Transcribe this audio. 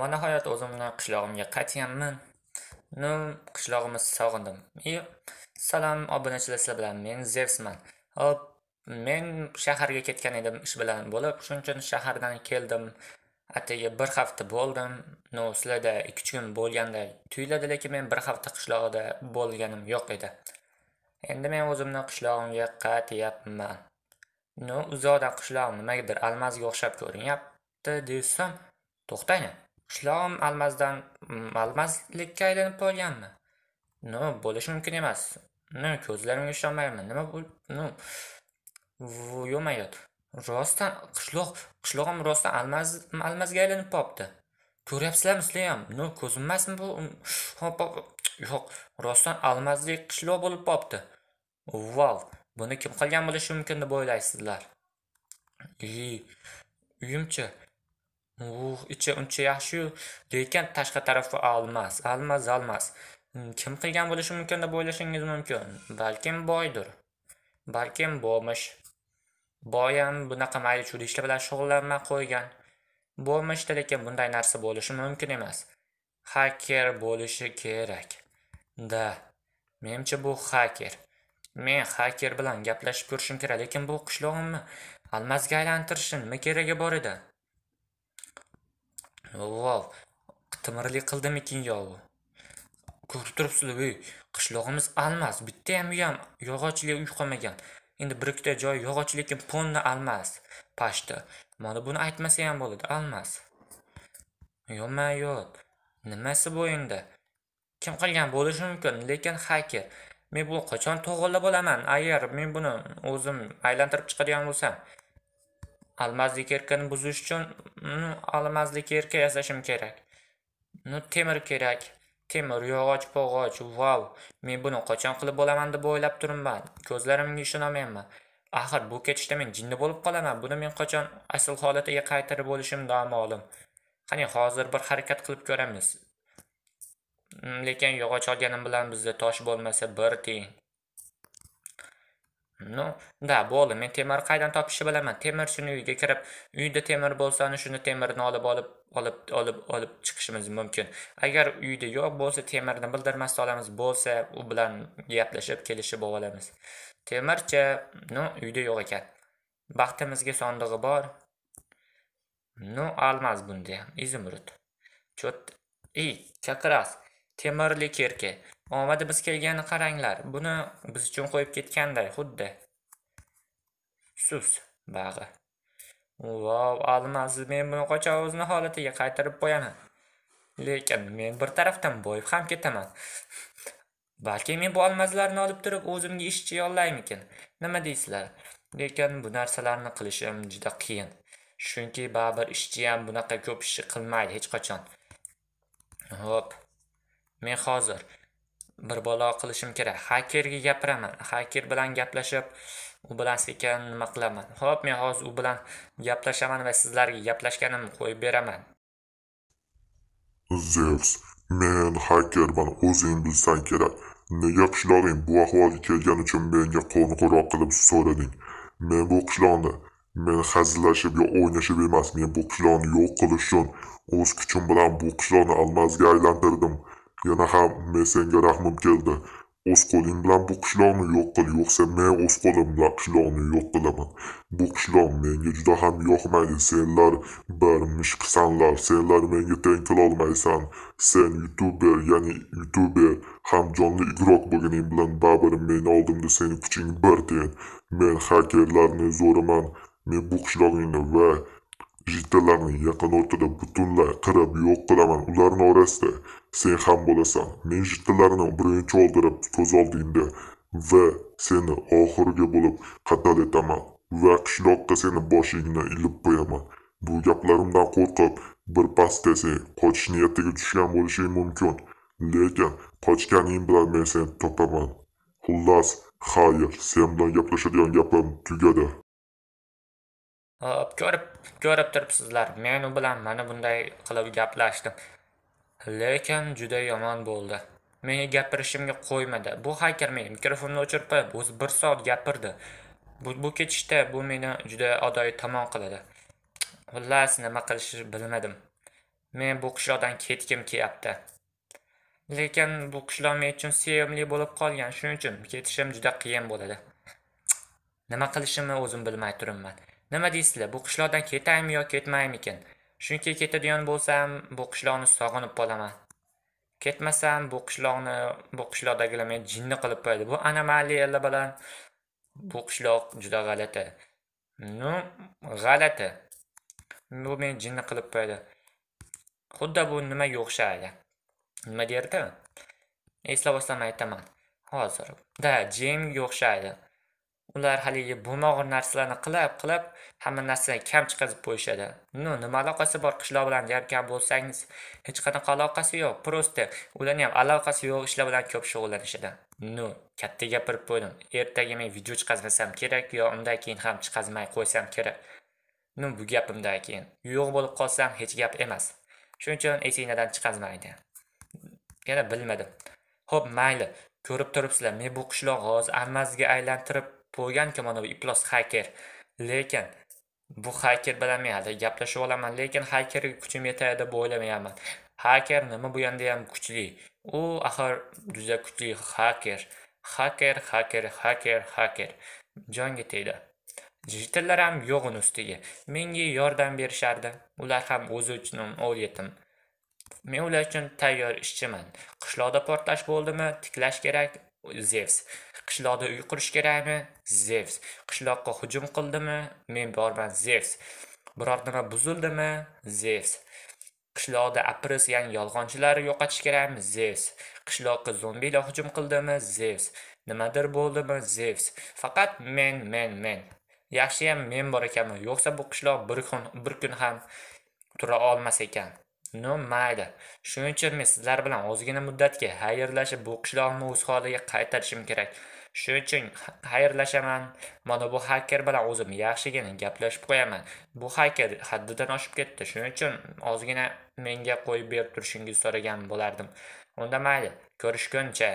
va nihoyat o'zimni qishlog'imga qaytganman nu qishlog'imiz sog'indim и salom obunachilar sizlar bilan men zevsman hop men shaharga ketgan edim ish bilan bo'lib shuning uchun shahardan keldim atigi bir hafta bo'ldim no sizlarda ikki uch kun bo'lganday tuyuladi lekin men bir hafta qishlog'ida bo'lganim yo'q edi endi men o'zimni qishlog'imga qaytyapman no uzoqdan qishlog'im nimagadir almazga o'xshab ko'rinyapti desam to'xtang shlom almazdan almazlikka aylanib qolganmi nima bo'lishi mumkin emas nima ko'zlarimga ishonmayapman nima bu yo'mayot rostdan qishloq qishlog'im rostdan almaz almazga aylanib qolibdi ko'ryapsizlarmi sizlar ham no ko'zim emasmi bu um, yo'q rostdan almazlik qishloq bo'lib qolibdi vau buni kim qilgan bo'lishi mumkin deb o'ylaysizlar uyimchi uh ichi uncha yaxshiyu lekin tashqi tarafi olmas alma zalmas hmm, kim qilgan bo'lishi mumkin deb o'ylashingiz mumkin balkim boydir balkim bo'lmish ham bunaqa mayli chuyli ishlar bilan shug'ullanmay qo'ygan bo'lmishdi lekin bunday narsa bo'lishi mumkin emas haker bo'lishi kerak da menimcha bu haker men haker bilan gaplashib ko'rishim kerak lekin bu qishlog'imni almazga aylantirishni nima keragi bor edi vov qitimirlik qildimikin yovi ko'rib turibsizlar ey qishlog'imiz almas bitta bittayam uyam yog'ochlik uy qolmagan endi bir ikkita joy yog'och lekin po'nna almas pashta mana buni aytmasa ham bo'ladi almas yo'ma yo'q nimasi bu endi kim qilgan bo'lishi mumkin lekin haker men bu qachon to'g'irlab olaman agar men buni o'zim aylantirib chiqadigan bo'lsam almazlik erkini buzish uchun mm, almazlik erka yasashim kerak nu temir kerak temir yog'och bog'och val men buni qachon qilib bo'laman deb o'ylab turibman ko'zlarimga ishonolmayapman axir bu ketishda men jinni bo'lib qolaman buni men qachon asl holatiga qaytarib bo'lishim noma'lum qani hozir bir harakat qilib ko'ramiz mm, lekin yog'och olganim bilan bizda tosh bo'lmasa bir tiyin Ну, да, bo'ldi. Men temir qaydan topishni bilaman. Temir shuni uyga kirib, uyda temir bo'lsa, ana shuni temirni olib olib olib olib olib chiqishimiz mumkin. Agar uyda yo'q bo'lsa, temirni bildirmasdan olamiz. Bo'lsa, u bilan gaplashib, kelishib olamiz. Temirchi, no, uyda yo'q ekan. Baxtimizga sondig'i bor. No, almaz bunda ham, izumrud. Chot, ey, chakras, temirli керке. omadi biz kelganini qaranglar buni biz uchun qo'yib ketganday xuddi sus bag'i vov almaz men buni qochoq o'zini holatiga qaytarib qo'yaman lekin men bir tarafdan boyib ham ketaman balki men bu almazlarni olib turib o'zimga ishchi yollaymikin nima deysizlar lekin bu narsalarni qilishim juda qiyin chunki baribir ishchi ham bunaqa ko'p ish qilmaydi hech qachon ho'p men hozir bir balo qilishim kerak hakerga gapiraman haker bilan gaplashib u bilan sekin nima qilaman ho'p men hozir u bilan gaplashaman va sizlarga gaplashganimni qo'yib beraman zevs men hakerman o'zing bilsang kerak nega qishlog'ing bu ahvolga kelgani uchun menga qo'ng'iroq qilib so'rading men bu qishloqni men hazillashib yo o'ynashib emas men bu qishloqni yo'q qilish uchun o'z kuchim bilan bu qishloqni almazga aylantirdim Yana ham, men senga rahmim keldi. O'z qo'ling bilan bu qishloqni yo'q qil, yo'qsa men o'z qo'lim bilan qishloqni yo'q qilaman. Bu qishloq menga juda ham yoqmaydi. Senlar bir mishqisanlar, senlar menga teng kela olmaysan. Sen YouTuber, ya'ni YouTuber ham jonli igrok bo'lganing bilan baribir men oldimda seni kuching bir teng. Men hakerlarni zo'riman Men bu qishloqni va jiddalarni yaqin o'rtada butunlay qirib yo'q qilaman ularni orasida sen ham bo'lasan men jiddalarni birinchi oldirib ko'z oldingda va seni oxirgi bo'lib qatl etaman va qishloqqa seni boshingni ilib qo'yaman bu gaplarimdan qo'rqib birpasda sen qochish niyatiga tushgan bo'lishing mumkin lekin qochganing bilan men seni topaman xullas xayr sen bilan gaplashadigan gapim tugadi Hop, ko'rib ko'rib turibsizlar. Men u bilan mana bunday qilib gaplashdim. Lekin juda yomon bo'ldi. Meni gapirishimga qo'ymadi. Bu hacker men mikrofonni o'chirib qo'yib, o'zi 1 soat gapirdi. Bu, bu ketishda bu meni juda adoyi tomon qiladi. Xullas nima qilishni bilmadim. Men bu qishloqdan ketgim kelyapti. Lekin bu qishloq men uchun sevimli bo'lib qolgan, shuning uchun ketishim juda qiyin bo'ladi. Nima qilishimni o'zim bilmay turibman. nima deysizlar bu qishloqdan ketaymi yo ekan? chunki ketadigan bo'lsam bu qishloqni sog'inib qolaman ketmasam bu qishloqni bu qishloqdagilar meni jinni qilib qo'yadi bu anomaliyalar bilan bu qishloq juda g'alati Nu, g'alati bu meni jinni qilib qo'yadi xuddi bu nimaga o'xshaydi nima derdi eslab olsam aytaman hozir Da, jemga o'xshaydi ular haligi bo'lmag'ur narsalarni qilib qilib hamma narsani kam chiqazib qo'yishadi ну nima aloqasi bor qishloq bilan jam kam bo'lsangiz hech qanaqa aloqasi yo'q просто ularni ham aloqasi yo'q ishlar bilan ko'p shug'ullanishadi ну katta gapirib qo'ydim ertaga men video chiqazmasam kerak yo undan keyin ham chiqazmay qo'ysam kerak ну bu gapimdan keyin yo'q bo'lib qolsam hech gap emas shuning uchun esinglardan chiqazmaydi yana bilmadim ho'p mayli ko'rib turibsizlar men bu qishloq hozir almazga aylantirib bo'lganku mana bu iplos haker lekin bu haker bilan men hali gaplashib olaman lekin hakerga kuchim yetadi deb o'ylamayapman haker nima bo'lganda ham kuchli u axir juda kuchli haker haker haker haker haker jonga tegdi jitillar ham yo'q uni ustiga menga yordam berishardi ular ham o'zi uchun o'l yetim men ular uchun tayyor ishchiman qishloqda portlash bo'ldimi tiklash kerak zevs qishloqda uy qurish kerakmi zevs qishloqqa hujum qildimi men borman zevs biror nima buzildimi zevs qishloqda apris ya'ni yolg'onchilarni yo'qotish kerakmi zevs qishloqqa zombilar hujum qildimi zevs nimadir bo'ldimi zevs faqat men men men yaxshiyam men bor ekanman yo'qsa bu qishloq bir kun bir kun ham tura olmas ekan no mayda shuning uchun men sizlar bilan ozgina muddatga xayrlashib bu qishloqni o'z holiga qaytarishim kerak shuning uchun xayrlashaman mana bu haker bilan o'zim yaxshigina gaplashib qo'yaman bu haker haddidan oshib ketdi shuning uchun ozgina menga qo'yib berib turishingizni so'ragan bo'lardim unda mayli ko'rishguncha